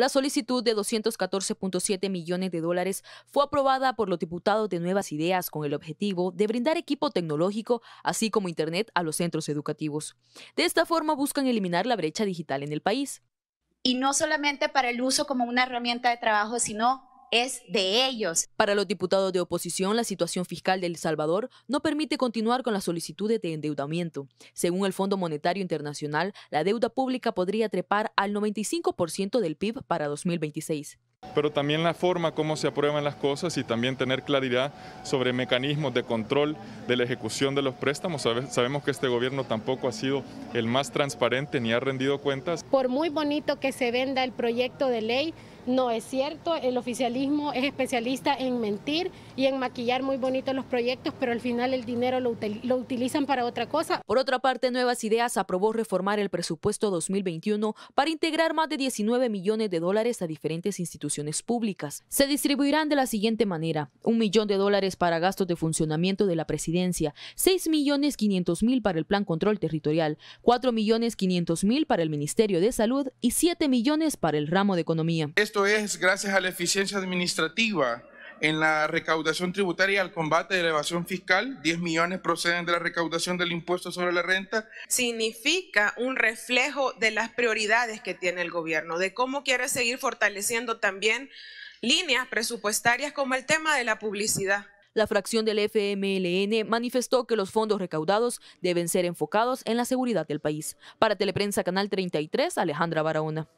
La solicitud de 214.7 millones de dólares fue aprobada por los diputados de Nuevas Ideas con el objetivo de brindar equipo tecnológico, así como Internet, a los centros educativos. De esta forma buscan eliminar la brecha digital en el país. Y no solamente para el uso como una herramienta de trabajo, sino es de ellos. Para los diputados de oposición, la situación fiscal de El Salvador no permite continuar con las solicitudes de endeudamiento. Según el Fondo Monetario Internacional, la deuda pública podría trepar al 95% del PIB para 2026 pero también la forma como se aprueban las cosas y también tener claridad sobre mecanismos de control de la ejecución de los préstamos. Sabemos que este gobierno tampoco ha sido el más transparente ni ha rendido cuentas. Por muy bonito que se venda el proyecto de ley, no es cierto, el oficialismo es especialista en mentir y en maquillar muy bonitos los proyectos, pero al final el dinero lo, utilizan para otra cosa. Por otra parte, Nuevas Ideas aprobó reformar el presupuesto 2021 para integrar más de 19 millones de dólares a diferentes instituciones públicas. Se distribuirán de la siguiente manera, un millón de dólares para gastos de funcionamiento de la presidencia, 6 millones 500 mil para el plan control territorial, 4 millones 500 mil para el Ministerio de Salud y 7 millones para el ramo de economía es gracias a la eficiencia administrativa en la recaudación tributaria al combate de la evasión fiscal. 10 millones proceden de la recaudación del impuesto sobre la renta. Significa un reflejo de las prioridades que tiene el gobierno, de cómo quiere seguir fortaleciendo también líneas presupuestarias como el tema de la publicidad. La fracción del FMLN manifestó que los fondos recaudados deben ser enfocados en la seguridad del país. Para Teleprensa Canal 33, Alejandra Barahona.